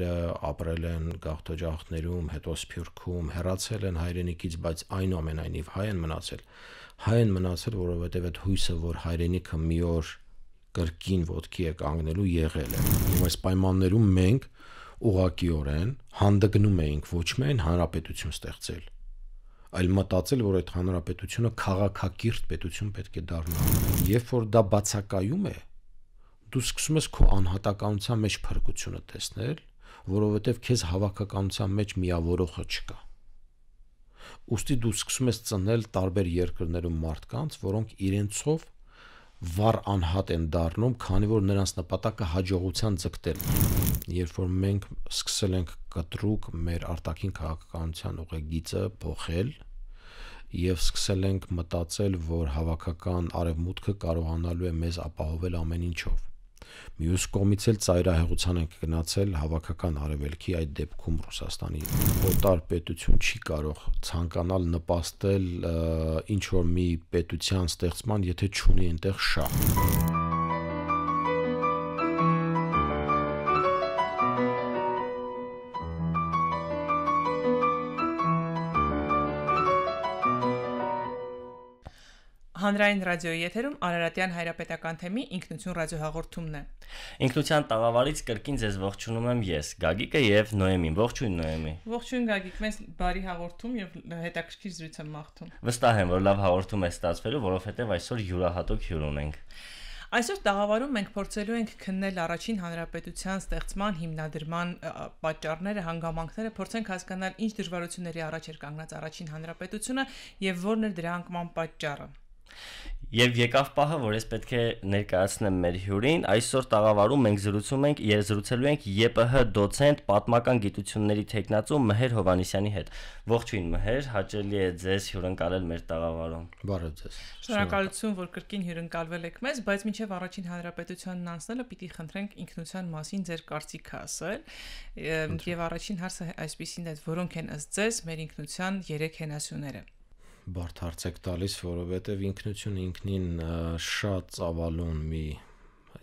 որդիները ապրել են գաղթօջախներում, հետո Սփյուռքում, հեռացել են հայրենիքից, բայց այնուամենայնիվ հայ են մնացել։ Հայ են մնացել, որովհետև այդ հույսը, որ հայրենիքը մի օր կրկին ոդքի է կանգնելու եղել է։ Եվ այս պայմաններում մենք ուղակիորեն հանդգնում էինք ոչ միայն հանրապետություն ստեղծել, այլ մտածել, որ այդ հանրապետությունը քաղաքակիրթ պետություն պետք է դառնա։ Երբ որ դա բացակայում է, դու սկսում ես քո անհատականության մեջ փրկությունը տեսնել որովհետև քեզ հավաքականության մեջ միավորողը չկա։ Ոստի դու սկսում ես ծնել տարբեր երկրներում մարդկանց, որոնք իրենցով վառ անհատ են դառնում, քանի որ նրանց նպատակը հաջողության ձգտելն է։ Երբ որ մենք սկսել ենք կտրուկ մեր արտաքին քաղաքականության ուղեգիծը փոխել, եւ սկսել ենք մտածել, որ հավաքական արևմուտքը կարողանալու է մեզ ապահովել ամեն ինչով, Մյուս կողմից էլ ծայրահեղության ենք գնացել հավաքական արևելքի այդ դեպքում Ռուսաստանի օտար պետություն չի կարող ցանկանալ նպաստել ինչ որ մի պետության ստեղծման, եթե չունի այնտեղ շահ։ Հանրային ռադիոյի եթերում Արարատյան հայրապետական թեմի ինքնություն ռադիոհաղորդումն է։ Ինքնության տաղավարից կրկին ձեզ ողջունում եմ ես, Գագիկը եւ Նոեմին։ Ողջույն Նոեմի։ Ողջույն Գագիկ, մեզ բարի հաղորդում եւ հետաքրքիր զրույց եմ մաղթում։ Վստահ եմ, որ լավ հաղորդում է ստացվելու, որովհետեւ այսօր յուրահատուկ հյուր ունենք։ Այսօր տաղավարում մենք փորձելու ենք քննել առաջին հանրապետության ստեղծման հիմնադրման պատճառները, հանգամանքները, փորձենք հասկանալ ինչ դժվարությունների առաջ էր կանգնած առաջին հանրապետությունը եւ որն էր դրա անկման պատճառը։ Եվ եկավ պահը, որ ես պետք է ներկայացնեմ մեր հյուրին։ Այսօր տաղավարում մենք զրուցում ենք, երզրուցելու ենք ԵՊՀ դոցենտ պատմական գիտությունների տեխնացու Մհեր Հովանիսյանի հետ։ Ողջույն Մհեր, հաճելի է ձեզ հյուրընկալել մեր տաղավարում։ Բարև ձեզ։ Շնորհակալություն, որ կրկին հյուրընկալվել եք մեզ, բայց մինչև առաջին հանրապետությանն անցնելը պիտի խնդրենք ինքնության մասին ձեր կարծիքը ասել։ Եվ առաջին հարցը այսպեսին է, որոնք են ըստ ձեզ մեր ինքնության 3 հենասյուները բարդ հարցեք տալիս, որովհետև ինքնությունը ինքնին շատ ծավալուն մի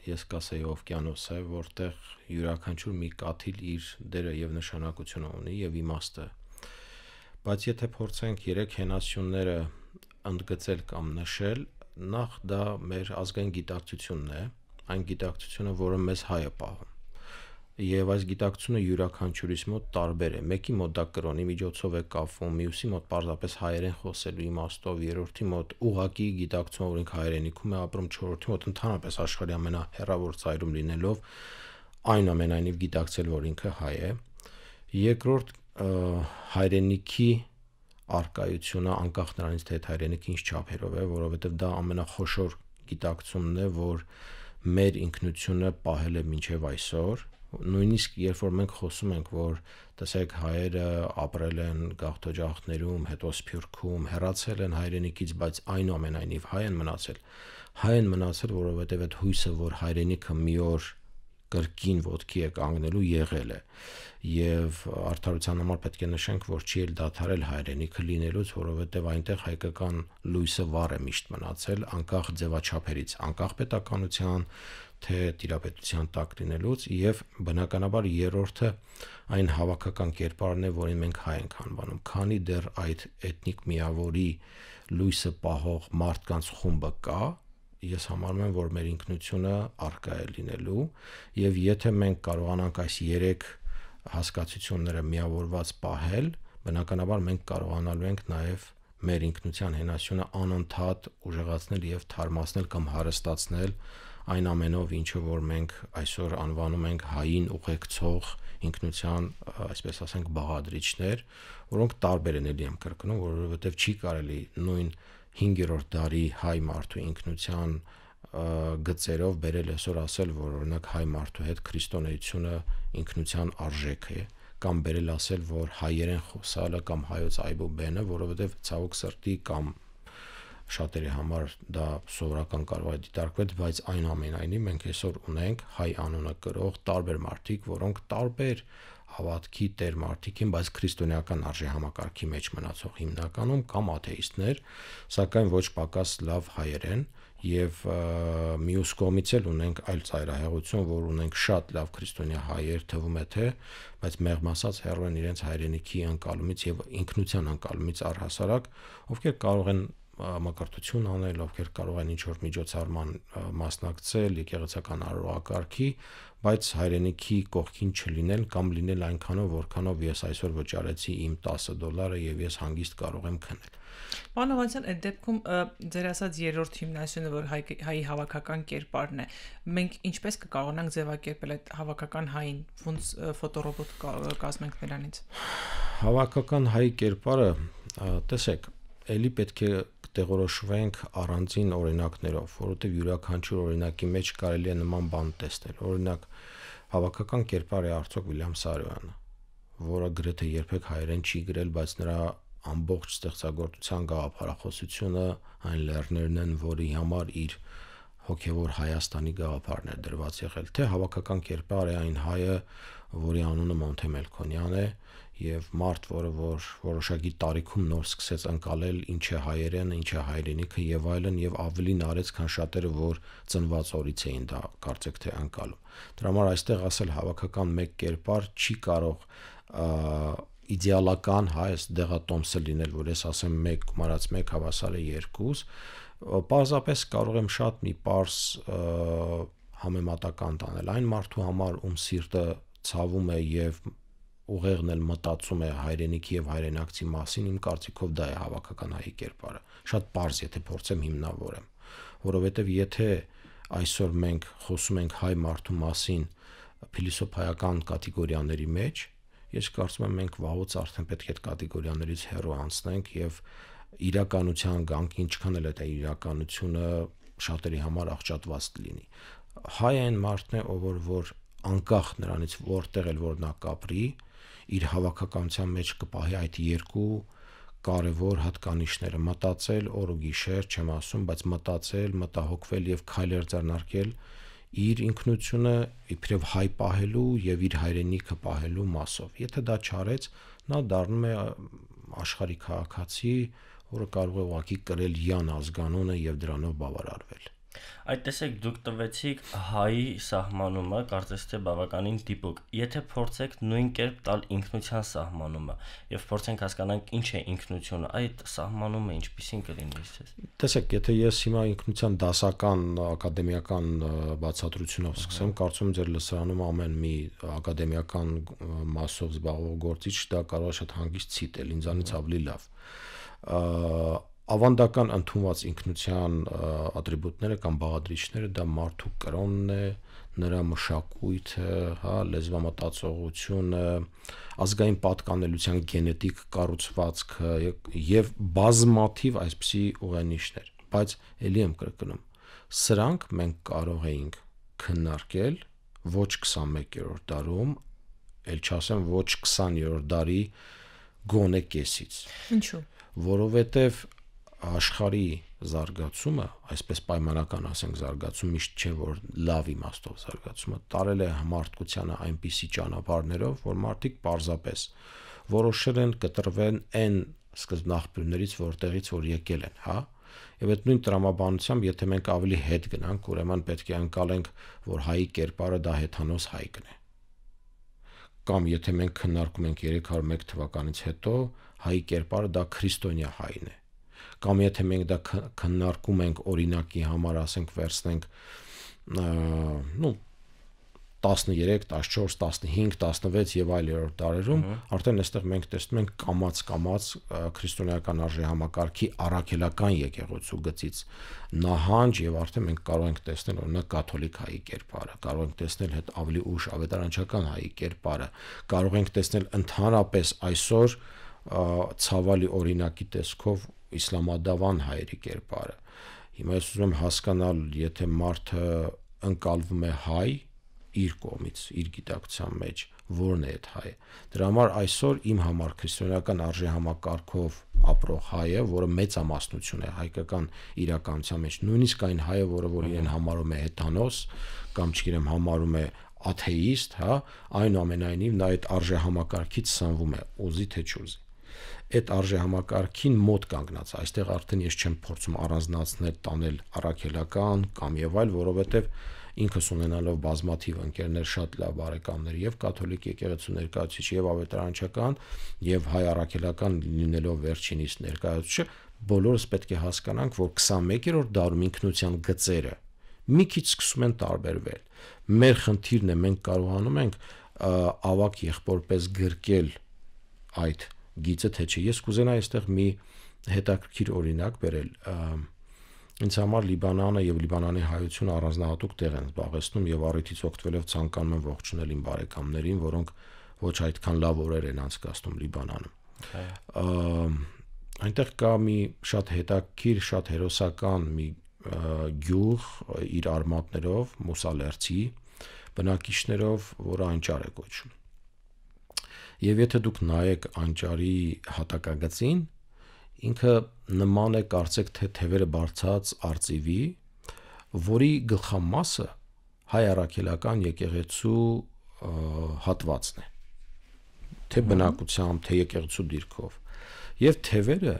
ես կասեի օվկիանոս է, որտեղ յուրաքանչյուր մի կաթիլ իր դերը եւ նշանակությունը ունի եւ իմաստը։ Բայց եթե փորձենք երեք հենասյունները ընդգծել կամ նշել, նախ դա մեր ազգային գիտակցությունն է, այն գիտակցությունը, որը մեզ հայ է պահում եւ այս գիտակցությունը յուրաքանչյուրիս մոտ տարբեր է։ Մեկի մոտ դա կրոնի միջոցով է կապվում, մյուսի մոտ պարզապես հայերեն խոսելու իմաստով, երրորդի մոտ ուղակի գիտակցում, որ ինք հայրենիքում է ապրում, չորրորդի մոտ ընդհանրապես աշխարհի ամենահեռավոր ծայրում լինելով այնուամենայնիվ գիտակցել, որ ինքը հայ է։ Երկրորդ հայրենիքի արկայությունը անկախ նրանից թե այդ հայրենիքը ինչ չափերով է, որովհետև դա ամենախոշոր գիտակցումն է, որ մեր ինքնությունը պահել է մինչև այսօր նույնիսկ երբ որ մենք խոսում ենք, որ տեսեք հայերը ապրել են գաղթօջախներում, հետո Սփյուռքում, հեռացել են հայրենիքից, բայց այնուամենայնիվ հայ են մնացել։ Հայ են մնացել, որովհետև այդ հույսը, որ հայրենիքը մի օր որ կրկին ոդքի է կանգնելու եղել է եւ արդարության համար պետք է նշենք որ չի էլ դադարել հայրենիքը լինելուց որովհետեւ այնտեղ հայկական լույսը վառ է միշտ մնացել անկախ ձևաչափերից անկախ պետականության թե տիրապետության տակ լինելուց եւ բնականաբար երրորդը այն հավաքական կերպարն է, որին մենք հայ ենք անվանում։ Քանի դեռ այդ էթնիկ միավորի լույսը պահող մարդկանց խումբը կա, ես համարում եմ, որ մեր ինքնությունը արկա է լինելու եւ եթե մենք կարողանանք այս 3 հասկացությունները միավորված պահել, բնականաբար մենք կարողանալու ենք նաեւ մեր ինքնության հենասյունը անընդհատ ուժեղացնել եւ թարմացնել կամ հարստացնել այն ամենով, ինչը որ մենք այսօր անվանում ենք հային ուղեկցող ինքնության, այսպես ասենք, բաղադրիչներ, որոնք տարբեր են ելի եմ կրկնում, որովհետեւ չի կարելի նույն 5-րդ դարի հայ մարդու ինքնության գծերով բերել այսօր ասել, որ օրինակ հայ մարդու հետ քրիստոնեությունը ինքնության արժեք է կամ բերել ասել, որ հայերեն խոսալը կամ հայոց այբուբենը, որովհետև ցավոք սրտի կամ շատերի համար դա սովորական կարող է դիտարկվել, բայց այնուամենայնիվ մենք այսօր ունենք հայ անունը կրող տարբեր մարդիկ, որոնք տարբեր հավատքի տեր մարդիկին, բայց քրիստոնեական արժե համակարգի մեջ մնացող հիմնականում կամ աթեիստներ, սակայն ոչ պակաս լավ հայերեն եւ մյուս կողմից էլ ունենք այլ ծայրահեղություն, որ ունենք շատ լավ քրիստոնյա հայեր, թվում է թե, բայց մեղմ ասած հեռու են իրենց հայրենիքի անկալումից եւ ինքնության անկալումից առհասարակ, ովքեր կարող են համակարգություն անել, ովքեր կարող են ինչ-որ միջոցառման մասնակցել, եկեղեցական արարողակարգի, բայց հայրենիքի կողքին չլինել կամ լինել այնքանով, որքանով ես այսօր վճարեցի իմ 10 դոլարը եւ ես հանգիստ կարող եմ քնել։ Պանովանցյան, այդ դեպքում ձեր ասած երրորդ հիմնասյունը, որ հայի հավաքական կերպարն է, մենք ինչպես կկարողանանք ձևակերպել այդ հավաքական հային, ոնց ֆոտորոբոտ կազմենք նրանից։ Հավաքական հայի կերպարը, տեսեք, էլի պետք է տեղորոշվենք առանձին օրինակներով, որովհետև յուրաքանչյուր օրինակի մեջ կարելի է նման բան տեսնել։ Օրինակ, հավաքական կերպար է Արծոկ Վիլյամ Սարոյանը, որը գրեթե երբեք հայերեն չի գրել, բայց նրա ամբողջ ստեղծագործության գաղափարախոսությունը այն լեռներն են, որի համար իր հոգևոր Հայաստանի գաղափարն է դրված եղել, թե հավաքական կերպար է այն հայը, որի անունը Մոնտեմելքոնյան է, եւ մարդ, որը որ որոշակի տարիքում նոր սկսեց անցալել ինչ է հայերենը, ինչ է հայրենիքը եւ այլն եւ ավելին արեց, քան շատերը, որ ծնված օրից էին դա կարծեք թե անցալում։ Դրա համար այստեղ ասել հավաքական մեկ կերպար չի կարող իդեալական հա այս դեղատոմսը լինել, որ ես ասեմ 1 գումարած 1 հավասար է 2, պարզապես կարող եմ շատ մի պարս համեմատական տանել այն մարդու համար, ում սիրտը ցավում է եւ ուղեղն էլ մտածում է հայրենիքի եւ հայրենակցի մասին, իմ կարծիքով դա է հավաքական հայի կերպարը։ Շատ པարզ, եթե փորձեմ հիմնավորեմ, որովհետեւ եթե այսօր մենք խոսում ենք հայ մարդու մասին փիլիսոփայական կատեգորիաների մեջ, ես կարծում եմ մենք վաղուց արդեն պետք է այդ կատեգորիաներից հեռու անցնենք եւ իրականության գանք ինչքան էլ այդ իրականությունը շատերի համար աղճատված լինի։ Հայ այն մարդն է, ով որ, որ անկախ նրանից որտեղ էլ որ նա կապրի, որ իր հավաքականության մեջ կպահի այդ երկու կարևոր հատկանիշները՝ մտածել օր ու գիշեր, չեմ ասում, բայց մտածել, մտահոգվել եւ քայլեր ձեռնարկել իր ինքնությունը իբրև հայ պահելու եւ իր հայրենիքը պահելու մասով։ Եթե դա չարեց, նա դառնում է աշխարհի քաղաքացի, որը կարող է ուղակի կրել յան ազգանունը եւ դրանով բավարարվել։ Այդ տեսեք դուք տվեցիք հայի սահմանումը, կարծես թե բավականին դիպուկ։ Եթե փորձեք նույն կերպ տալ ինքնության սահմանումը եւ փորձենք հասկանանք ինչ է ինքնությունը, այդ սահմանումը ինչպեսին կլինի իսկես։ Տեսեք, եթե ես հիմա ինքնության դասական ակադեմիական բացատրությունով սկսեմ, կարծում եմ ձեր լսարանում ամեն մի ակադեմիական մասով զբաղվող գործիչ դա կարող է շատ հանգիստ ցիտել, ինձանից ավելի լավ ավանդական ընդունված ինքնության ատրիբուտները կամ բաղադրիչները դա մարդու կրոնն է, նրա մշակույթը, հա, լեզվամտածողությունը, ազգային պատկանելության գենետիկ կառուցվածքը եւ բազմաթիվ այսպիսի ուղենիշներ, բայց ելի եմ կրկնում, սրանք մենք կարող էինք քննարկել ոչ 21-րդ դարում, ել չասեմ ոչ 20-րդ դարի գոնե կեսից։ Ինչու՞։ Որովհետեւ աշխարհի զարգացումը, այսպես պայմանական ասենք զարգացում միշտ չէ որ լավ իմաստով զարգացումը, տարել է մարդկությանը այնպիսի ճանապարհներով, որ մարդիկ պարզապես որոշել են կտրվեն այն սկզբնաղբյուրներից, որտեղից որ եկել են, հա? Եվ այդ նույն տրամաբանությամբ, եթե մենք ավելի հետ գնանք, ուրեմն պետք է անցալենք, որ հայի կերպարը դա հեթանոս հայկն է։ Կամ եթե մենք քննարկում ենք 301 թվականից հետո, հայի կերպարը դա քրիստոնյա հայն է կամ եթե մենք դա քննարկում ենք օրինակի համար, ասենք վերցնենք նո 13, 14, 15, 16 եւ այլ երրորդ տարերում արդեն այստեղ մենք տեսնում ենք կամած-կամած քրիստոնեական արժե համակարգի առաքելական եկեղեցու գծից նահանջ եւ արդեն մենք կարող ենք տեսնել օրինակ կաթոլիկ հայի կերպարը, կարող ենք տեսնել հետ ավելի ուշ ավետարանչական հայի կերպարը, կարող ենք տեսնել ընդհանրապես այսօր ցավալի օրինակի տեսքով իսլամադավան հայերի կերպարը։ Հիմա ես ուզում եմ հասկանալ, եթե մարդը ընկալվում է հայ իր կողմից, իր գիտակցության մեջ, որն է այդ հայը։ Դրա համար այսօր իմ համար քրիստոնեական արժե համակարգով ապրող հայը, որը մեծամասնություն է հայկական իրականության մեջ, նույնիսկ այն հայը, որը որ իրեն համարում է հեթանոս կամ չգիտեմ համարում է աթեիստ, հա, այնուամենայնիվ նա այդ արժե համակարգից սանվում է, ուզի թե չուզի այդ արժե համակարգին մոտ կանգնած։ Այստեղ արդեն ես չեմ փորձում առանձնացնել, տանել առաքելական կամ եւ այլ, որովհետեւ ինքս ունենալով բազմաթիվ ընկերներ շատ լավ բարեկամներ եւ կաթոլիկ եկեղեցու ներկայացուցիչ եւ ավետարանչական եւ հայ առաքելական լինելով վերջինիս ներկայացուցիչը բոլորս պետք է հասկանանք, որ 21-րդ դարում ինքնության գծերը մի քիչ սկսում են տարբերվել։ Մեր խնդիրն է մենք կարողանում ենք ավակ եղբորպես գրկել այդ գիծը թե չէ։ Ես կուզենա այստեղ մի հետաքրքիր օրինակ բերել։ Ինձ համար Լիբանանը եւ Լիբանանի հայությունը առանձնահատուկ տեղ են զբաղեցնում եւ առիթից օգտվելով ցանկանում եմ ողջունել իմ բարեկամներին, որոնք ոչ այդքան լավ օրեր են անցկացնում Լիբանանում։ հա։ Այնտեղ կա մի շատ հետաքրքիր, շատ հերոսական մի գյուղ իր արմատներով, մուսալերցի բնակիչներով, որը անճար է կոչվում։ Եվ եթե դուք նայեք անճարի հատակագծին, ինքը նման է կարծեք թե թևերը բարձած արծիվի, որի գլխամասը հայ առաքելական եկեղեցու հատվածն է թե բնակությամբ, թե եկեղեցու դիրքով։ Եվ թևերը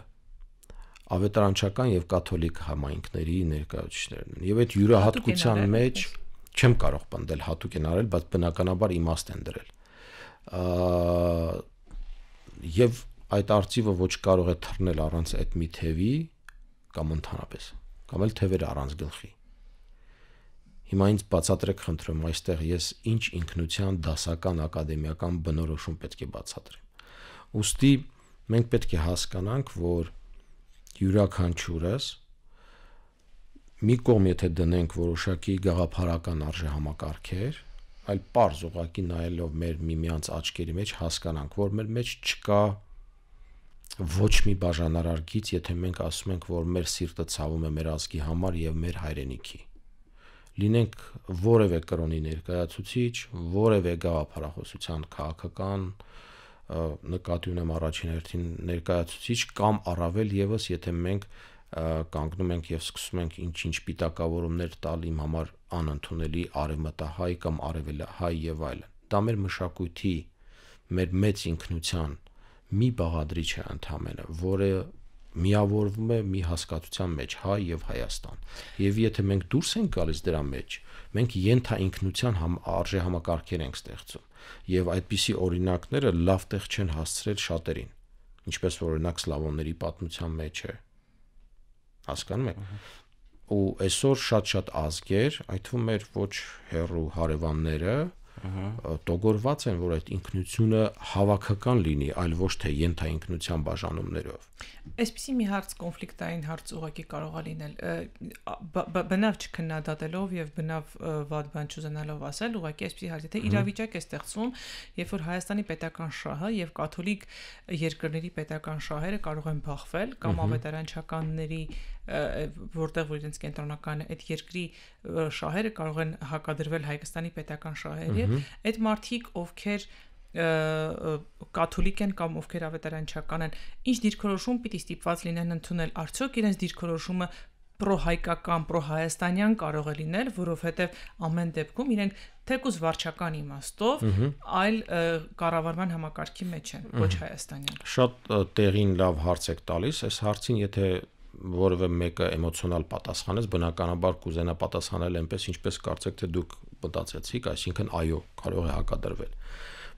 ավետարանչական եւ կաթոլիկ համայնքների ներկայացուցիչներն են։ Եվ այդ յուրահատկության մեջ չեմ կարող պնդել հատուկ են արել, բայց բնականաբար իմաստ են դրել եւ այդ արխիվը ոչ կարող է թռնել առանց այդ մի թևի կամ ընդհանրապես կամ էլ թևերը առանց գլխի հիմա ինձ բացատրեք խնդրեմ այստեղ ես ինչ ինքնության դասական ակադեմիական բնորոշում պետք է բացատրեմ ուստի մենք պետք է հասկանանք որ յուրաքանչյուրս մի կողմ եթե դնենք որոշակի գաղափարական արժե համակարգեր այլ པարզ ուղակի նայելով մեր միմյանց աչքերի մեջ հասկանանք, որ մեր մեջ չկա ոչ մի բաժանարար գից, եթե մենք ասում ենք, որ մեր սիրտը ցավում է մեր ազգի համար եւ մեր հայրենիքի։ Լինենք որևէ կրոնի ներկայացուցիչ, որևէ գաղափարախոսության քաղաքական նկատի ունեմ առաջին հերթին ներկայացուցիչ կամ առավել եւս, եթե մենք կանգնում ենք եւ սկսում ենք ինչ-ինչ պիտակավորումներ տալ իմ համար անընդունելի արևմտահայ կամ արևելահայ եւ այլն։ Դա մեր մշակույթի, մեր մեծ ինքնության մի բաղադրիչ է ընդհանրը, որը միավորվում է մի հասկացության մեջ հայ եւ Հայաստան։ Եվ եթե մենք դուրս ենք գալիս դրա մեջ, մենք յենթա ինքնության համ արժե համակարգեր ենք ստեղծում։ Եվ այդպիսի օրինակները լավ տեղ չեն հասցրել շատերին, ինչպես որ օրինակ սլավոնների պատմության մեջ է, հասկանում եք ու այսօր շատ-շատ ազգեր այդվում էր ոչ հերու հարևանները տոգորված են, որ այդ ինքնությունը հավաքական լինի, այլ ոչ թե ենթաինքնության բաժանումներով։ Այսպիսի մի հարց կոնֆլիկտային հարց ուղակի կարող է լինել բնավ չքննադատելով եւ բնավ վատ բան չուզենալով ասել, ուղակի այսպիսի հարց, եթե իրավիճակ է ստեղծվում, երբ որ Հայաստանի պետական շահը եւ կաթոլիկ երկրների պետական շահերը կարող են բախվել կամ ավետարանչականների որտեղ որ իրենց կենտրոնական այդ երկրի շահերը կարող են հակադրվել Հայկաստանի պետական շահերի, այդ մարդիկ, ովքեր կաթոլիկ են կամ ովքեր ավետարանչական են, ինչ դիրքորոշում պիտի ստիպված լինեն ընդունել, արդյոք իրենց դիրքորոշումը պրոհայկական, պրոհայաստանյան կարող է լինել, որովհետև ամեն դեպքում իրենք թեկուզ վարչական իմաստով, այլ կառավարման համակարգի մեջ են, ոչ հայաստանյան։ Շատ տեղին լավ հարց եք տալիս, այս հարցին եթե որևէ մեկը էմոցիոնալ պատասխանես, բնականաբար կուզենա պատասխանել այնպես, ինչպես կարծեք թե դուք մտածեցիք, այսինքն այո, կարող է հակադրվել։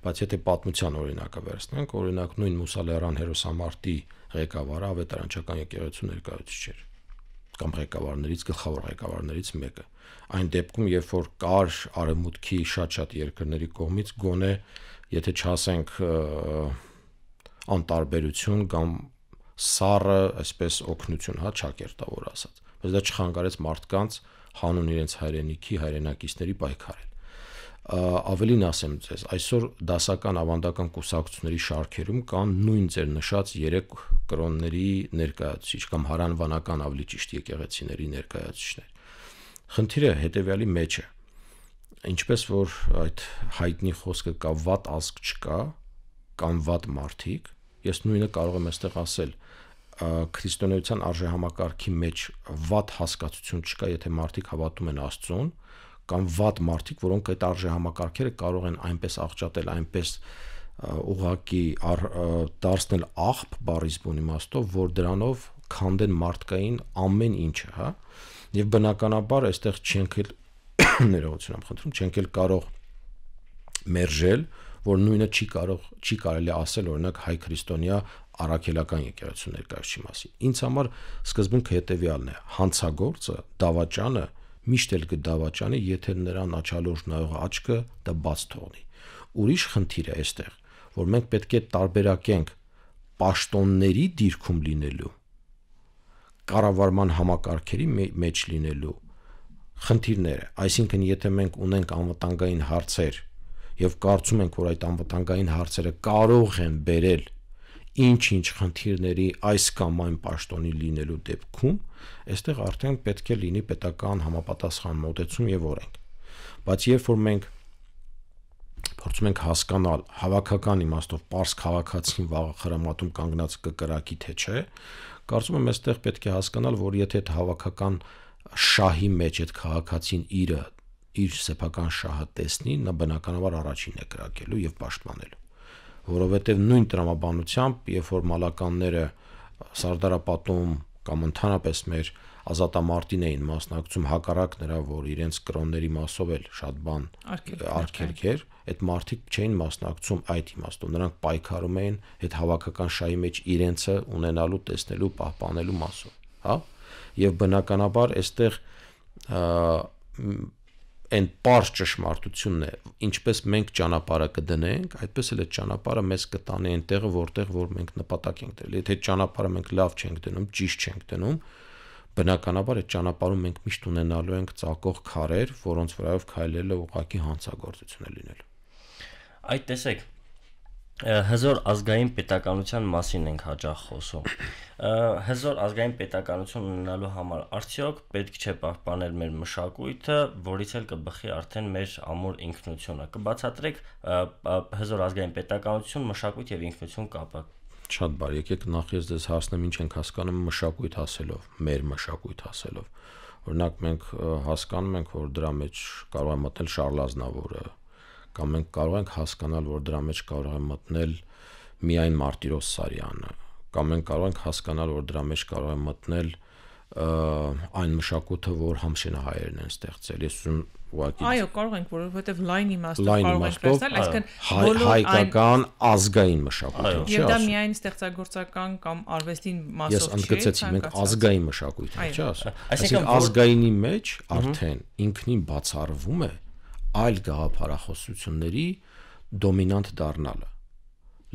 Բայց եթե պատմության օրինակը վերցնենք, օրինակ նույն Մուսալերան հերոսամարտի ղեկավարը ավետարանչական եկեղեցու ներկայացուցիչ էր կամ ղեկավարներից գլխավոր ղեկավարներից մեկը։ Այն դեպքում, երբ որ կար արևմուտքի շատ-շատ երկրների կողմից գոնե, եթե չասենք անտարբերություն կամ սառը, այսպես օգնություն, հա, ճակերտավոր ասած։ Բայց դա չխանգարեց մարդկանց հանուն իրենց հայրենիքի, հայրենակիցների պայքարել ավելին ասեմ ձեզ, այսօր դասական ավանդական կուսակցությունների շարքերում կան նույն ձեր նշած 3 կրոնների ներկայացուցիչ կամ հարանվանական ավելի ճիշտ եկեղեցիների ներկայացուցիչներ։ Խնդիրը հետևյալի մեջ է։ Ինչպես որ այդ հայտնի խոսքը կա վատ ազգ չկա կամ վատ մարդիկ, ես նույնը կարող եմ այստեղ ասել, քրիստոնեության արժեհամակարգի մեջ ված հասկացություն չկա, եթե մարդիկ հավատում են Աստծուն, կամ ված մարդիկ, որոնք այդ արժեհամակարգերը կարող են այնպես աղճատել, այնպես ուղակի դարձնել աղբ բարի զգոն իմաստով, որ դրանով քանդեն մարդկային ամեն ինչը, հա։ Եվ բնականաբար այստեղ չենք էլ ներողություն եմ խնդրում, չենք էլ կարող մերժել, որ նույնը չի կարող չի կարելի ասել օրինակ հայ քրիստոնյա առաքելական եկեղեցու ներկայացի մասին։ Ինձ համար սկզբունքը հետեւյալն է. հանցագործը, դավաճանը միշտ էլ կդավաճանի, եթե նրան աչալուրջ նայող աչքը դա բաց թողնի։ Ուրիշ խնդիր է այստեղ, որ մենք պետք է տարբերակենք պաշտոնների դիրքում լինելու կառավարման համակարգերի մեջ լինելու խնդիրները, այսինքն եթե մենք ունենք անվտանգային հարցեր, եւ կարծում ենք, որ այդ անվտանգային հարցերը կարող են բերել ինչ-ինչ խնդիրների այս կամ այն պաշտոնի լինելու դեպքում, այստեղ արդեն պետք է լինի պետական համապատասխան մոտեցում եւ օրենք։ Բայց երբ որ մենք փորձում ենք հասկանալ հավաքական իմաստով པարս քաղաքացին վաղ խրամատում կանգնած կկրակի թե չէ, կարծում եմ այստեղ պետք է հասկանալ, որ եթե այդ հավաքական շահի մեջ այդ քաղաքացին իրը իր սեփական շահը տեսնի, նա բնականաբար առաջինն է կրակելու եւ պաշտպանելու, որովհետեւ նույն տրամաբանությամբ, երբ որ մալականները Սարդարապատում կամ ընդհանրապես մեր ազատամարտին էին մասնակցում հակառակ նրա, որ իրենց կրոնների մասով էլ շատ բան արկելք էր, այդ մարտիկ չէին մասնակցում այդ իմաստով, նրանք պայքարում էին այդ հավաքական շահի մեջ իրենցը ունենալու, տեսնելու, պահպանելու մասով, հա? Եվ բնականաբար այստեղ այն པարզ ճշմարտությունն է, ինչպես մենք ճանապարհը կդնենք, այդպես էլ այդ ճանապարհը մեզ կտանի այնտեղը, որտեղ որ մենք նպատակ ենք դրել։ Եթե այդ ճանապարհը մենք լավ չենք դնում, ճիշտ չենք դնում, բնականաբար այդ ճանապարհում մենք միշտ ունենալու ենք ցակող քարեր, որոնց վրայով քայլելը ուղակի հանցագործություն է լինել։ Այդ տեսեք, հզոր ազգային պետականության մասին ենք հաճախ խոսում։ Հզոր ազգային պետականություն ունենալու համար արդյոք պետք չէ պահպանել մեր մշակույթը, որից էլ կբխի արդեն մեր ամուր ինքնությունը։ Կբացատրեք հզոր ազգային պետականություն, մշակույթ եւ ինքնություն կապը։ Շատ բար, եկեք նախ ես դες հասնեմ ինչ ենք հասկանում մշակույթ ասելով, մեր մշակույթ ասելով։ Օրինակ մենք հասկանում ենք, որ դրա մեջ կարող է մտնել Շարլ Ազնավորը, կամ մենք կարող ենք հասկանալ, որ դրա մեջ կարող է մտնել միայն Մարտիրոս Սարյանը, կամ մենք կարող ենք հասկանալ, որ դրա մեջ կարող է մտնել այն մշակույթը, որ համշենահայերն են ստեղծել։ Ես ուզում ուղղակի Այո, կարող ենք, որովհետև լայն իմաստով կարող ենք տեսնել, այսինքն հայկական ազգային մշակույթ, չէ՞։ Եվ դա միայն ստեղծագործական կամ արվեստին մասով չէ։ Ես ընդգծեցի, մենք ազգային մշակույթ ենք, չէ՞ ասում։ Այսինքն ազգայինի մեջ արդեն ինքնին բացառվում է, այո այլ գաղափարախոսությունների դոմինանտ դառնալը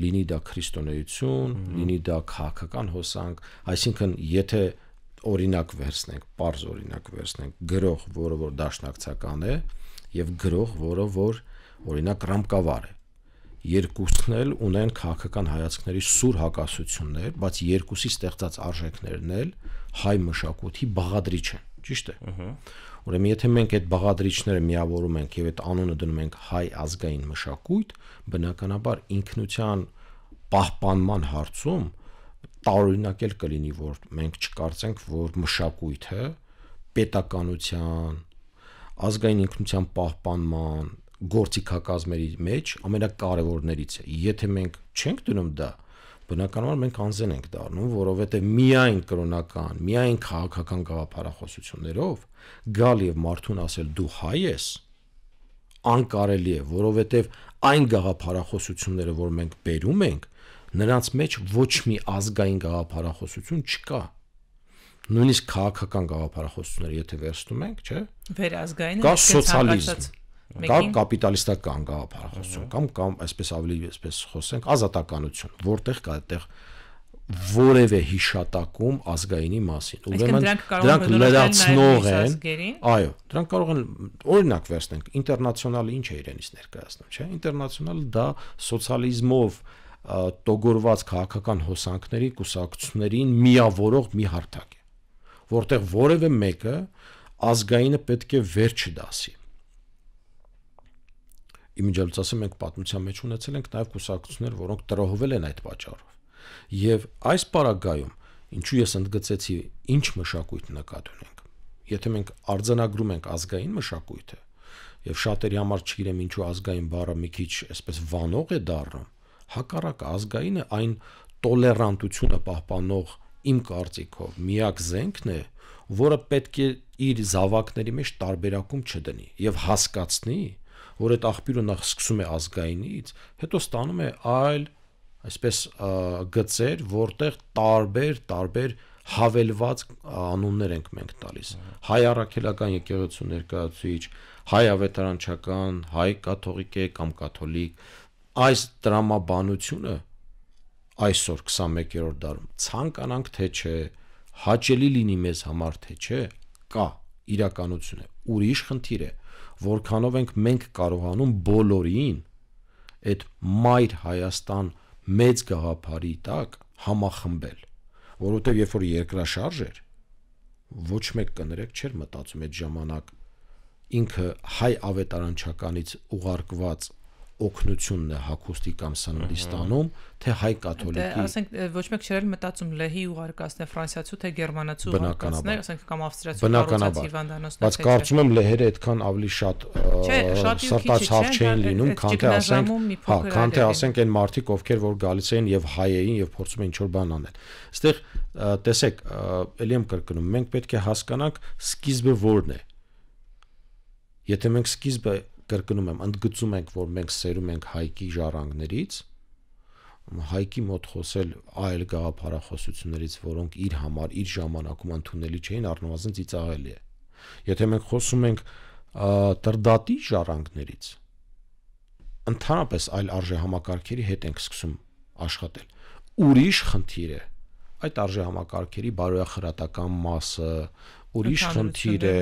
լինի դա քրիստոնեություն, լինի դա քաղաքական հոսանք, այսինքն եթե օրինակ վերցնենք, པարզ օրինակ վերցնենք, գրող, որը որ դաշնակցական է, եւ գրող, որը որ օրինակ ռամկավար է երկուսն էլ ունեն քաղաքական հայացքների սուր հակասություններ, բայց երկուսի ստեղծած արժեքներն էլ հայ մշակույթի բաղադրիչ են, ճիշտ է։ Ահա Ուրեմն եթե մենք այդ բաղադրիչները միավորում ենք եւ այդ անունը դնում ենք հայ ազգային մշակույթ, բնականաբար ինքնության պահպանման հարցում տարօրինակ էլ կլինի, որ մենք չկարծենք, որ մշակույթը պետականության, ազգային ինքնության պահպանման գործիքակազմերի մեջ ամենակարևորներից է։ Եթե մենք չենք դնում դա, դա բնականաբար մենք անզեն ենք դառնում, որովհետև միայն կրոնական, միայն քաղաքական գաղափարախոսություններով գալ եւ մարդուն ասել դու հայ ես անկարելի է, որովհետև այն գաղափարախոսությունները, որ մենք բերում ենք, նրանց մեջ ոչ մի ազգային գաղափարախոսություն չկա նույնիսկ քաղաքական գաղափարախոսությունները եթե վերցնում ենք, չէ՞։ Վերազգային կա սոցիալիզմ։ Կա կապիտալիստական գաղափարախոսություն կամ կամ այսպես ավելի այսպես խոսենք ազատականություն, որտեղ կա այդտեղ որևէ հիշատակում ազգայինի մասին։ Ուրեմն դրանք լրացնող են։ Այո, դրանք կարող են օրինակ վերցնենք, ինտերնացիոնալը ինչ է իրենից ներկայացնում, չէ՞։ Ինտերնացիոնալը դա սոցիալիզմով տոգորված քաղաքական հոսանքների կուսակցություններին միավորող մի հարթակ է, որտեղ որևէ մեկը ազգայինը պետք է վերջ դասի իմիջիալցասը մենք պատմության մեջ ունեցել ենք նաև կուսակցություններ, որոնք տրոհվել են այդ պատճառով։ Եվ այս պարագայում, ինչու ես ընդգծեցի, ինչ մշակույթ նկատ ունենք։ Եթե մենք արձանագրում ենք ազգային մշակույթը, եւ շատերի համար չգիտեմ ինչու ազգային բառը մի քիչ այսպես վանող է դառնում, հակառակ ազգային է այն տոլերանտությունը պահպանող իմ կարծիքով միակ զենքն է, որը պետք է իր զավակների մեջ տարբերակում չդնի եւ հասկացնի, որ այդ աղբյուրը նախ սկսում է ազգայինից, հետո ստանում է այլ այսպես գծեր, որտեղ տարբեր տարբեր հավելված անուններ ենք մենք տալիս։ Հայ առաքելական եկեղեցու ներկայացուցիչ, հայ ավետարանչական, հայ կաթողիկե կամ կաթոլիկ, այս դրամաբանությունը այսօր 21-րդ դարում ցանկանանք թե չէ, հաճելի լինի մեզ համար թե չէ, կա իրականություն է, ուրիշ խնդիր է, որքանով ենք մենք կարողանում բոլորին այդ մայր Հայաստան մեծ գաղափարի տակ համախմբել որովհետև երբ որ երկրաշարժ էր ոչ մեկ կներեք չէր մտածում այդ ժամանակ ինքը հայ ավետարանչականից ուղարկված օկնությունն է հակոստի կամ սննդի ստանում, թե հայ կաթոլիկի։ Դե, ասենք ոչ մեկ չերել մտածում լեհի ուղարկածն է ֆրանսիացու թե գերմանացու ուղարկածներ, ասենք կամ ավստրիացու բնականաբար։ Բայց կարծում եմ լեհերը այդքան ավելի շատ սրտաց հավ չէին լինում, քան թե ասենք, հա, քան թե ասենք այն մարդիկ, ովքեր որ գալիս էին եւ հայ էին եւ փորձում էին ինչ որ բան անել։ Այստեղ տեսեք, ելի եմ կրկնում, մենք պետք է հասկանանք սկիզբը որն է։ Եթե մենք սկիզբը կրկնում եմ, ընդգծում ենք, որ մենք սերում ենք հայկի ժառանգներից, հայկի մոտ խոսել այլ գաղափարախոսություններից, որոնք իր համար իր ժամանակում ընդունելի չէին, առնվազն ծիծաղելի է։ Եթե մենք խոսում ենք տրդատի ժառանգներից, ընդհանրապես այլ արժե համակարգերի հետ ենք սկսում աշխատել։ Ուրիշ խնդիր է այդ արժե համակարգերի բարոյախրատական մասը, ուրիշ խնդիր է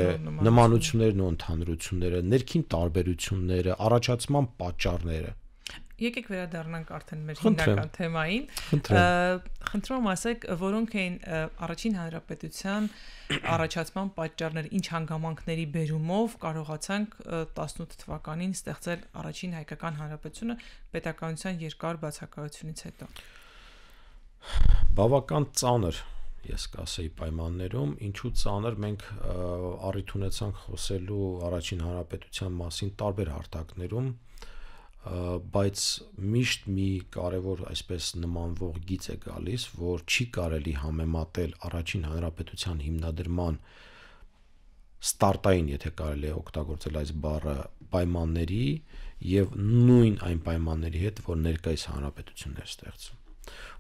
նմանություններն ու ընդհանրությունները, ներքին տարբերությունները, առաջացման պատճառները։ Եկեք վերադառնանք արդեն մեր հիմնական թեմային։ Խնդրում եմ ասեք, որոնք էին առաջին հանրապետության առաջացման պատճառները, ինչ հանգամանքների բերումով կարողացանք 18 թվականին ստեղծել առաջին հայկական հանրապետությունը պետականության երկար բացակայությունից հետո։ Բավական ծանր ես կասեի պայմաններում, ինչու ցաներ մենք առիթ ունեցանք խոսելու առաջին հանրապետության մասին տարբեր հարթակներում, բայց միշտ մի կարևոր այսպես նմանվող գիծ է գալիս, որ չի կարելի համեմատել առաջին հանրապետության հիմնադրման ստարտային, եթե կարելի է օգտագործել այս բառը, պայմանների եւ նույն այն պայմանների հետ, որ ներկայիս հանրապետությունն է ստեղծում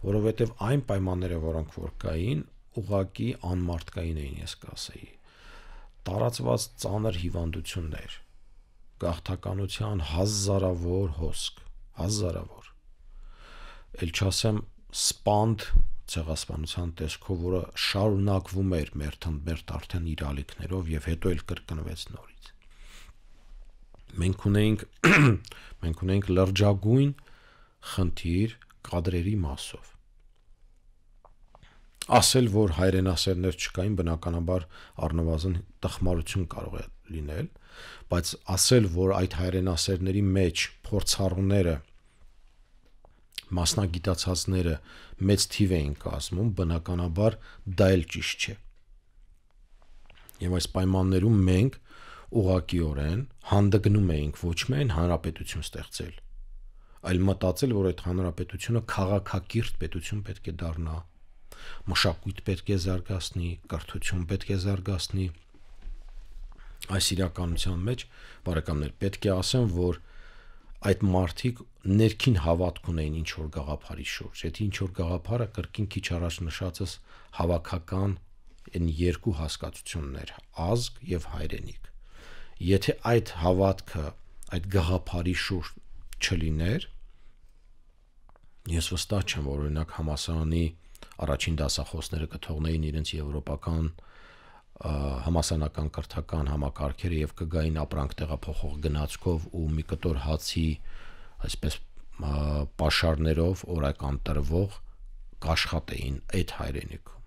որովհետև այն պայմանները, որոնք որ կային, ուղակի անմարդկային էին, ես կասեի։ Տարածված ծանր հիվանդություններ, գաղթականության հազարավոր հոսք, հազարավոր։ Էլ չասեմ սպանդ ցեղասպանության տեսքով, որը շարունակվում էր մեր թնդերտ արդեն իր ալիքներով եւ հետո էլ կրկնվեց նորից։ Մենք ունենք մենք ունենք լրջագույն խնդիր կադրերի մասով ասել, որ հայրենասերներ չկային, բնականաբար առնվազն տխմարություն կարող է լինել, բայց ասել, որ այդ հայրենասերների մեջ փորձառուները մասնագիտացածները մեծ թիվ էին կազմում, բնականաբար դա էլ ճիշտ չէ։ Եվ այս պայմաններում մենք ուղակիորեն հանդգնում էինք ոչ միայն հանրապետություն ստեղծել, այլ մտածել, որ այդ հանրապետությունը քաղաքակիրթ պետություն պետք է դառնա, մշակույթ պետք է զարգացնի, կրթություն պետք է զարգացնի։ Այս իրականության մեջ բարեկամներ պետք է ասեմ, որ այդ մարդիկ ներքին հավատք ունեն ինչ որ գաղափարի շուրջ։ Եթե ինչ որ գաղափարը կրկին քիչ առաջ նշածս հավաքական այն երկու հասկացություններ՝ ազգ եւ հայրենիք։ Եթե այդ հավատքը, այդ գաղափարի շուրջ չլիներ, ես վստահ չեմ, որ օրինակ համասարանի առաջին դասախոսները կթողնեին իրենց եվրոպական համասանական կրթական համակարգերը եւ կգային ապրանք տեղափոխող գնացքով ու մի կտոր հացի, այսպես պաշարներով օրական տրվող կաշխատեին այդ հայրենիքում։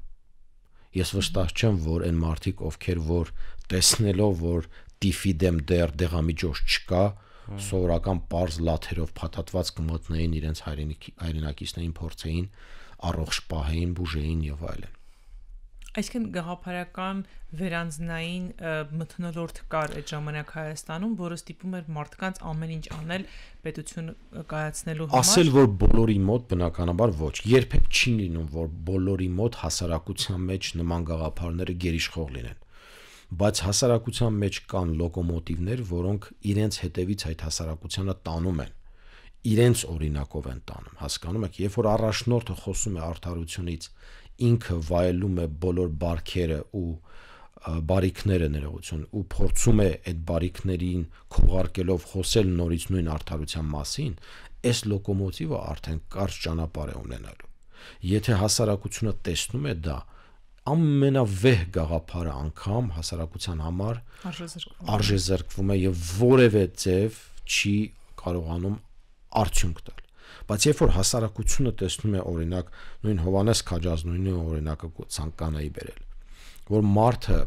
Ես վստահ չեմ, որ այն մարդիկ, ովքեր որ տեսնելով, որ տիֆի դեմ դեր դեղամիջոց չկա, սովորական པարզ լաթերով փաթաթված կմոտնեին իրենց հայրենիքի հայրենակիցներին փորձեին հայրենիք, առողջ պահեին, բուժեին եւ այլն։ Այսինքն գաղափարական վերանձնային մթնոլորտ կար այդ ժամանակ Հայաստանում, որը ստիպում էր մարդկանց ամեն ինչ անել պետություն կայացնելու համար։ Ասել որ բոլորի մոտ բնականաբար ոչ, երբեք չի լինում որ բոլորի մոտ հասարակության մեջ նման գաղափարները գերիշխող լինեն բայց հասարակության մեջ կան լոկոմոտիվներ, որոնք իրենց հետևից այդ հասարակությանը տանում են իրենց օրինակով են տանում, հասկանում եք, երբ որ առաջնորդը խոսում է արդարությունից, ինքը վայելում է բոլոր բարքերը ու բարիքները ներողություն ու փորձում է այդ բարիքներին քողարկելով խոսել նորից նույն արդարության մասին, այս լոկոմոտիվը արդեն կարճ ճանապարհ է ունենալու։ Եթե հասարակությունը տեսնում է դա, ամենավեհ գաղափարը անգամ հասարակության համար արժեզրկվում է եւ որևէ ձև չի կարողանում արդյունք տալ։ Բայց երբ որ հասարակությունը տեսնում է օրինակ նույն Հովանես Քաջազնույնի օրինակը ցանկանայի բերել, որ մարդը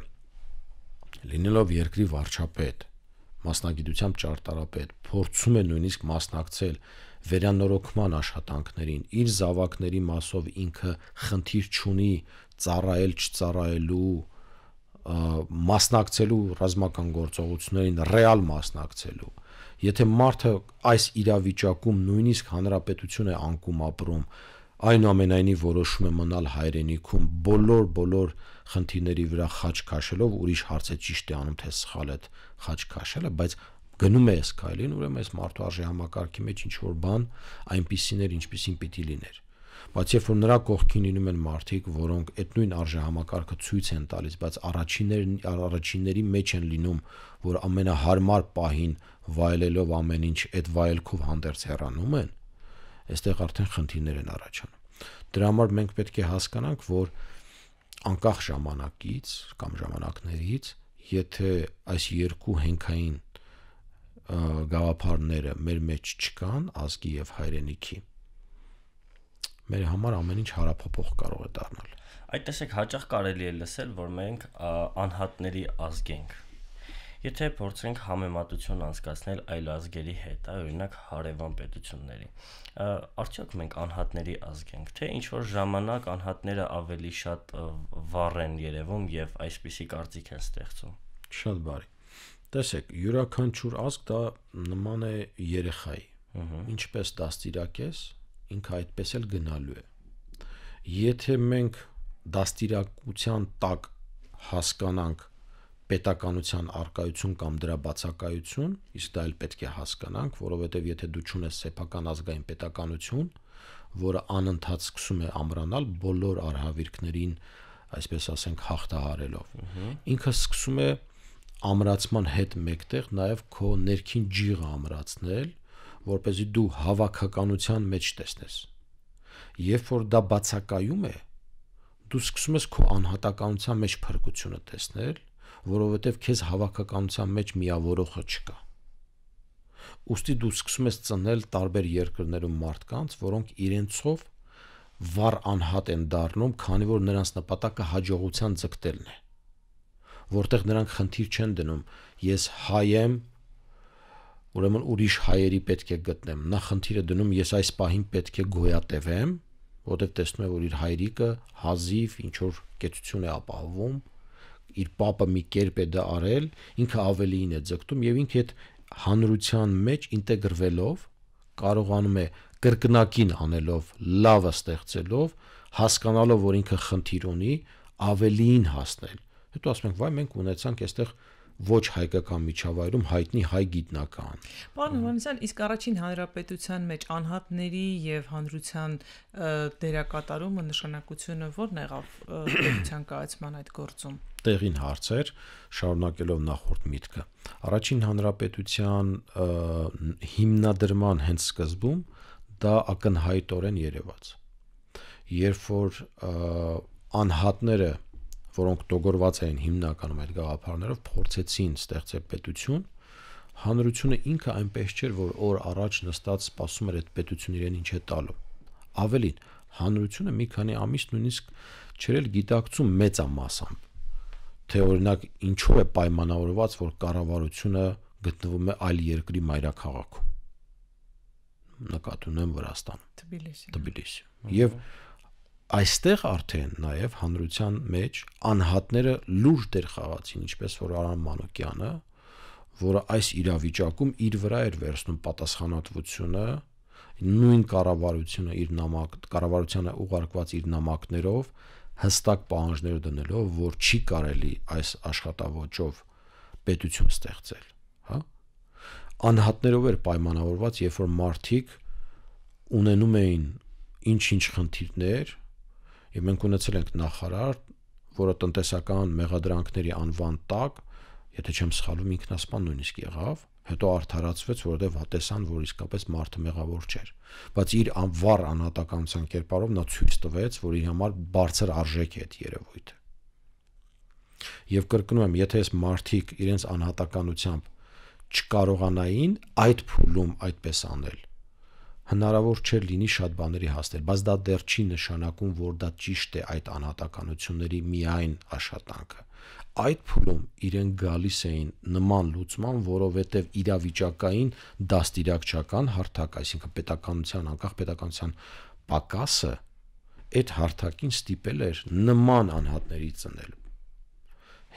լինելով երկրի վարչապետ, մասնագիտությամբ ճարտարապետ, փորձում է նույնիսկ մասնակցել վերանորոգման աշխատանքներին, իր զավակների մասով ինքը խնդիր չունի ծառայել չծառայելու, մասնակցելու ռազմական գործողություններին, ռեալ մասնակցելու Եթե մարդը այս իրավիճակում նույնիսկ հանրապետություն է անկում ապրում, այնուամենայնիվ որոշում է մնալ հայրենիքում, բոլոր բոլոր խնդիրների վրա խաչ քաշելով ուրիշ հարց է ճիշտ է անում, թե սխալ է խաչ քաշելը, բայց գնում է այս քայլին, ուրեմն այս մարդու արժե համակարգի մեջ ինչ որ բան այնպիսին էր, ինչպիսին պիտի լիներ բայց երբ որ նրա կողքին լինում են մարդիկ, որոնք այդ նույն արժեհամակարգը ցույց են տալիս, բայց առաջիններ առաջինների մեջ են լինում, որ ամենահարմար պահին վայելելով ամեն ինչ այդ վայելքով հանդերձ հեռանում են, այստեղ արդեն խնդիրներ են առաջանում։ Դրա համար մենք պետք է հասկանանք, որ անկախ ժամանակից կամ ժամանակներից, եթե այս երկու հենքային գաղափարները մեր մեջ չկան ազգի եւ հայրենիքի, մեր համար ամեն ինչ հարափոփող կարող է դառնալ։ Այդ տեսեք հաճախ կարելի է լսել, որ մենք անհատների ազգ ենք։ Եթե փորձենք համեմատություն անցկացնել այլ ազգերի հետ, այ օրինակ հարևան պետությունների, արդյոք մենք անհատների ազգ ենք, թե ինչ որ ժամանակ անհատները ավելի շատ վառ են երևում եւ այսպիսի կարծիք են ստեղծում։ Շատ բարի։ Տեսեք, յուրաքանչյուր ազգ դա նման է երեխայի։ Ինչպես դաստիարակես, ինքը այդպես էլ գնալու է։ Եթե մենք դաստիարակության տակ հասկանանք պետականության արկայություն կամ դրա բացակայություն, իսկ դա էլ պետք է հասկանանք, որովհետև եթե դու ճունես սեփական ազգային պետականություն, որը անընդհատ սկսում է ամրանալ բոլոր արհավիրքներին, այսպես ասենք, հաղթահարելով, ինքը սկսում է ամրացման հետ մեկտեղ նաև քո ներքին ջիղը ամրացնել, որ เป զի դու հավաքականության մեջ տեսնես։ Երբ որ դա բացակայում է, դու սկսում ես քո անհատականության մեջ փրկությունը տեսնել, որովհետև քեզ հավաքականության մեջ միավորողը չկա։ Ոստի դու սկսում ես ծնել տարբեր երկրներում մարդկանց, որոնք իրենցով վառ անհատ են դառնում, քանի որ նրանց նպատակը հաջողության ձգտելն է։ Որտեղ նրանք խնդիր չեն դնում, ես հայ եմ, ուրեմն ուրիշ հայերի պետք է գտնեմ։ Նա խնդիրը դնում ես այս պահին պետք է գոյատևեմ, որտեղ տեսնում է որ իր հայրիկը հազիվ ինչ որ կեցություն է ապահովում, իր papը մի կերպ է դա արել, ինքը ավելիին է ձգտում եւ ինքը այդ հանրության մեջ ինտեգրվելով կարողանում է կրկնակին անելով, լավը ստեղծելով, հասկանալով որ ինքը խնդիր ունի, ավելիին հասնել։ Հետո ասում ենք, վայ մենք ունեցանք այստեղ ոչ հայկական միջավայրում հայտնի հայ գիտնական։ Պարոն Հովանեսյան, իսկ առաջին հանրապետության մեջ անհատների եւ հանրության դերակատարումը նշանակությունը ո՞րն եղավ պետության կայացման այդ գործում։ Տեղին հարցեր, շարունակելով նախորդ միտքը։ Առաջին հանրապետության հիմնադրման հենց սկզբում դա ակնհայտորեն երևաց։ Երբ որ անհատները որոնք տողորված էին հիմնականում այդ գաղափարներով, փորձեցին ստեղծել պետություն։ Հանրությունը ինքը այնպես չէր, որ օր առաջ նստած սպասում էր այդ պետությունը իրեն ինչ է տալու։ Ավելին, հանրությունը մի քանի ամիս նույնիսկ չեր էլ գիտակցում մեծամասամբ, թե օրինակ ինչով է պայմանավորված, որ կառավարությունը գտնվում է այլ երկրի մայրաքաղաքում նկատունեմ Վրաստան։ Թբիլիսի։ Թբիլիսի։ Եվ այստեղ արդեն նաև հանրության մեջ անհատները լուրջ դեր խաղացին, ինչպես որ Արամ Մանուկյանը, որը այս իրավիճակում իր վրա էր վերցնում պատասխանատվությունը, նույն կառավարությունը իր նամակ կառավարությանը ուղարկված իր նամակներով հստակ պահանջներ դնելով, որ չի կարելի այս աշխատավոճով պետություն ստեղծել, հա? Անհատներով էր պայմանավորված, երբ որ մարդիկ ունենում էին ինչ-ինչ խնդիրներ, -ինչ Եվ մենք ունեցել ենք նախարար, որը տնտեսական մեղադրանքների անվան տակ, եթե չեմ սխալվում, ինքնասպան նույնիսկ եղավ, հետո արդարացվեց, որովհետև հատեսան, որ իսկապես մարդը մեղավոր չէր։ Բայց իր անվառ անհատականության կերպարով նա ցույց տվեց, որ իր համար բարձր արժեք է այդ երևույթը։ Եվ կրկնում եմ, եթե այս մարդիկ իրենց անհատականությամբ չկարողանային այդ փուլում այդպես անել, հնարավոր չէր լինի շատ բաների հասնել, բայց դա դեռ չի նշանակում, որ դա ճիշտ է այդ անհատականությունների միայն աշխատանքը։ Այդ փուլում իրեն գալիս էին նման լուծման, որովհետև իրավիճակային դաստիարակչական հարթակ, այսինքն պետականության, անկախ պետականության պակասը այդ հարթակին ստիպել էր նման անհատների ծնել։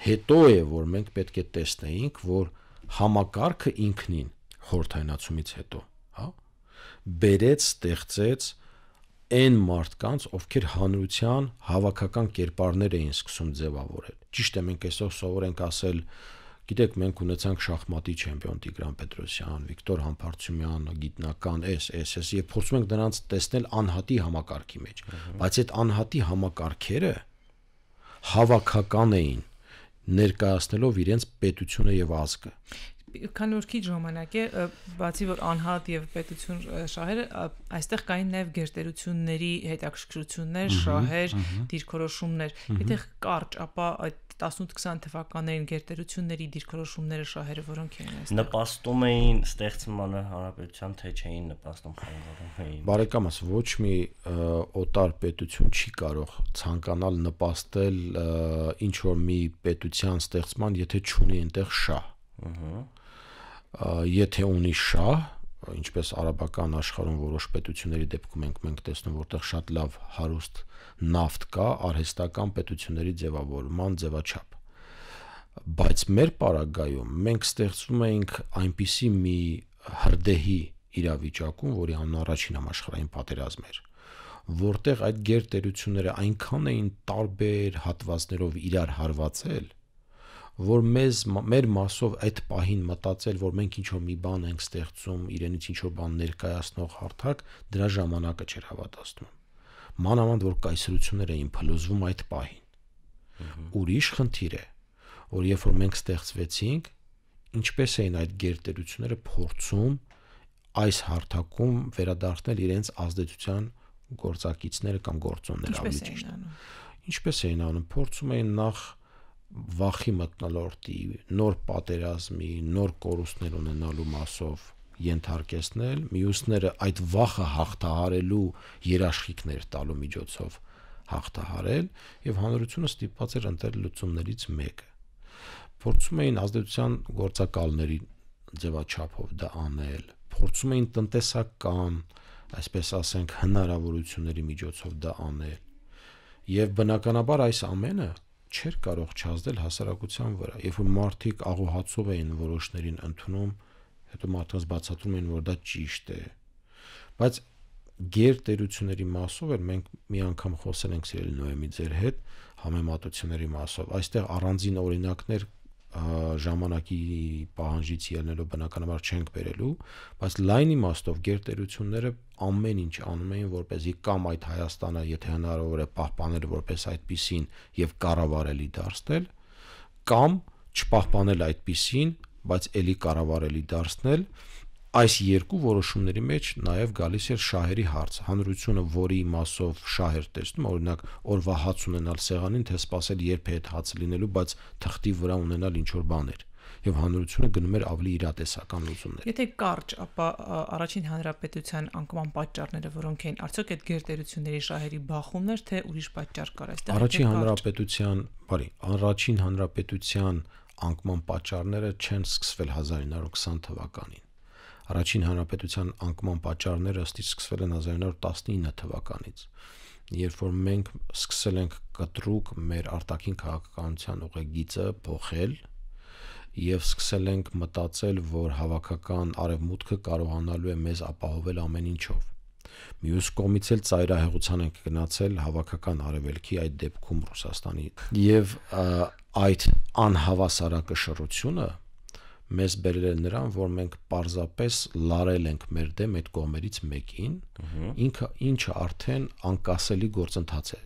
Հետո է, որ մենք պետք է տեսնեինք, որ համակարգը ինքնին խորթայնացումից հետո բերեց, ստեղծեց այն մարդկանց, ովքեր հանրության հավաքական կերպարներ էին սկսում ձևավորել։ Ճիշտ է, մենք այսօր սովոր ենք ասել, գիտեք, մենք ունեցանք շախմատի չեմպիոն Տիգրան Պետրոսյան, Վիկտոր Համբարձումյան, գիտնական էս, էս, էս եւ փորձում ենք նրանց տեսնել անհատի համակարգի մեջ, բայց այդ անհատի համակարգերը հավաքական էին ներկայացնելով իրենց պետությունը եւ ազգը քանի որ քիչ ժամանակ է բացի որ անհատ եւ պետություն շահերը այստեղ կային նաեւ գերտերությունների հետաքրքրություններ, շահեր, դիրքորոշումներ։ Եթե կարճ, ապա այդ 18-20 թվականներին գերտերությունների դիրքորոշումները շահերը որոնք էին այստեղ։ Նպաստում էին ստեղծմանը հանրապետության թե չէին նպաստում խանգարում էին։ Բարեկամս, ոչ մի օտար պետություն չի կարող ցանկանալ նպաստել ինչ որ մի պետության ստեղծման, եթե չունի այնտեղ շահ։ Ահա եթե ունի շահ, ինչպես արաբական աշխարհում որոշ պետությունների դեպքում ենք մենք տեսնում, որտեղ շատ լավ հարուստ նավթ կա, արհեստական պետությունների ձևավորման ձևաչափ։ Բայց մեր պարագայում մենք ստեղծում ենք այնպիսի մի հրդեհի իրավիճակում, որի հանուն առաջին համաշխարհային պատերազմն էր, որտեղ այդ գերտերությունները այնքան էին տարբեր հատվածներով իրար հարվածել, որ մեզ մեր մասով այդ պահին մտածել, որ մենք ինչ որ մի բան ենք ստեղծում, իրենից ինչ որ բան ներկայացնող հարթակ, դրա ժամանակը չէր հավատացնում։ Մանավանդ որ կայսրություններ էին փլուզվում այդ պահին։ Ուրիշ խնդիր է, որ երբ որ մենք ստեղծվեցինք, ինչպես էին այդ գերտերությունները փորձում այս հարթակում վերադարձնել իրենց ազդեցության գործակիցները կամ գործոնները ավելի ճիշտ։ Ինչպես էին անում։ Ինչպես էին անում, փորձում էին նախ վախի մտնոլորտի, նոր պատերազմի, նոր կորուստներ ունենալու մասով ենթարկեցնել, մյուսները այդ վախը հաղթահարելու երաշխիքներ տալու միջոցով հաղթահարել եւ հանրությունը ստիպված էր ընտրել լուծումներից մեկը։ Փորձում էին ազդեցության գործակալների ձևաչափով դա անել, փորձում էին տնտեսական, այսպես ասենք, հնարավորությունների միջոցով դա անել։ Եվ բնականաբար այս ամենը չէր կարող չազդել հասարակության վրա։ Երբ որ մարդիկ աղոհացով էին որոշներին ընդունում, հետո մարդկանց բացատրում էին, որ դա ճիշտ է։ Բայց գերտերությունների մասով էլ մենք մի անգամ խոսել ենք սիրելի նոեմի ձեր հետ համեմատությունների մասով։ Այստեղ առանձին օրինակներ ժամանակի պահանջից ելնելով բնականաբար չենք բերելու, բայց լայն իմաստով գերտերությունները ամեն ինչ անում էին, որպեսզի կամ այդ Հայաստանը, եթե հնարավոր է պահպանել որպես այդպիսին եւ կառավարելի դարձնել, կամ չպահպանել այդպիսին, բայց ելի կառավարելի դարձնել, Այս երկու որոշումների մեջ նաև գալիս էր շահերի հարցը։ Հանրությունը, որի մասով շահեր տեսնում, օրինակ, օրվա հաց ունենալ սեղանին, թե սпасել երբ է այդ հացը լինելու, բայց թղթի վրա ունենալ ինչ որ բաներ եւ հանրությունը գնում էր ավելի իրատեսական լուծումներ։ Եթե կարճ, ապա առաջին հանրապետության անկման պատճառները որոնք էին, արդյոք այդ գերտերությունների շահերի բախումներ թե ուրիշ պատճառ կար այստեղ։ Առաջին հանրապետության, բարի, առաջին հանրապետության անկման պատճառները չեն սկսվել 1920 թվականին Առաջին հանրապետության անկման պատճառները ըստ իս սկսվել են 1919 թվականից, երբ որ մենք սկսել ենք կտրուկ մեր արտաքին քաղաքականության ուղեգիծը փոխել եւ սկսել ենք մտածել, որ հավաքական արևմուտքը կարողանալու է մեզ ապահովել ամեն ինչով։ Մյուս կողմից էլ ծայրահեղության ենք գնացել հավաքական արևելքի այդ դեպքում Ռուսաստանի եւ այդ անհավասարակշռությունը մեզ բերել է նրան, որ մենք պարզապես լարել ենք մեր դեմ այդ կողմերից մեկին, ինքը ինչը արդեն անկասելի գործընթաց է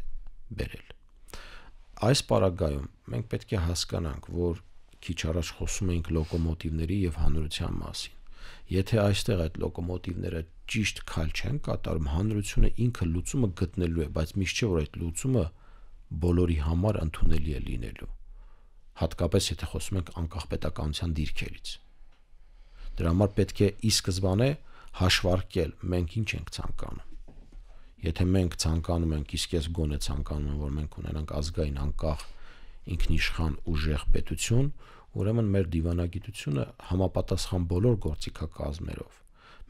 բերել։ Այս պարագայում մենք պետք է հասկանանք, որ քիչ առաջ խոսում էինք լոկոմոտիվների եւ հանրության մասին։ Եթե այստեղ այդ լոկոմոտիվները ճիշտ քայլ չեն կատարում, հանրությունը ինքը լուծումը գտնելու է, բայց միշտ չէ որ այդ լուծումը բոլորի համար ընդունելի է լինելու հատկապես եթե խոսում ենք անկախ պետականության դիրքերից։ Դրա համար պետք է ի սկզբանե հաշվարկել մենք ինչ ենք ցանկանում։ Եթե մենք ցանկանում ենք, իսկ ես գոնե ցանկանում եմ, որ մենք ունենանք ազգային անկախ ինքնիշխան ուժեղ պետություն, ուրեմն մեր դիվանագիտությունը համապատասխան բոլոր գործիքակազմերով,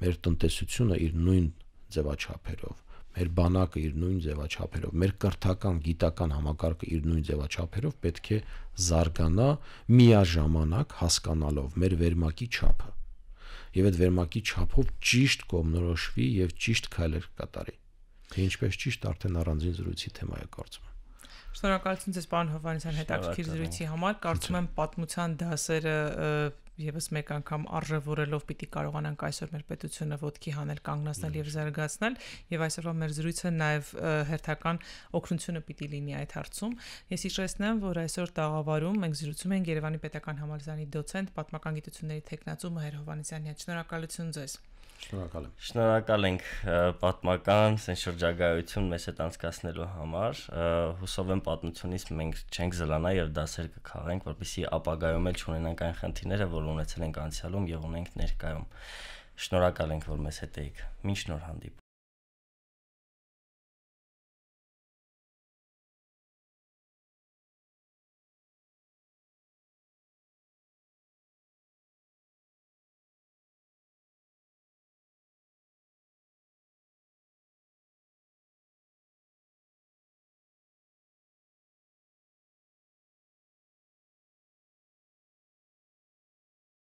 մեր տնտեսությունը իր նույն ձևաչափերով, մեր բանակը իր նույն ձևաչափերով, մեր կրթական, գիտական համակարգը իր նույն ձևաչափերով պետք է զարգանա միաժամանակ հասկանալով մեր վերմակի չափը։ Եվ այդ վերմակի չափով ճիշտ կողմնորոշվի եւ ճիշտ քայլեր կատարի։ Թե ինչպես ճիշտ արդեն առանձին զրույցի թեմա է կարծում։ Շնորհակալություն ձեզ, պարոն Հովանեսյան, հետաքրքիր զրույցի համար։ Կարծում եմ պատմության դասերը Եվս մեկ անգամ արժևորելով պիտի կարողանանք այսօր մեր պետությունը ոտքի հանել, կանգնացնել եւ զարգացնել, եւ այսօրվա մեր զրույցը նաեւ հերթական օգնությունը պիտի լինի այդ հարցում։ Ես հիշեցնեմ, որ այսօր տաղավարում մենք զրուցում ենք Երևանի Պետական Համալսարանի դոցենտ պատմական գիտությունների թեկնածու Մհեր Հովանեսյանի հետ։ Շնորհակալություն ձեզ։ Շնորհակալ եմ։ Շնորհակալ ենք պատմական սեն շրջագայություն մեզ հետ անցկացնելու համար։ Հուսով եմ պատմությունից մենք չենք զլանա եւ դասեր կքաղենք, որպեսզի ապագայում էլ չունենանք այն խնդիրները, որ ունեցել ենք անցյալում եւ ունենք ներկայում։ Շնորհակալ ենք, որ մեզ հետ եք։ Մինչ նոր հանդիպում։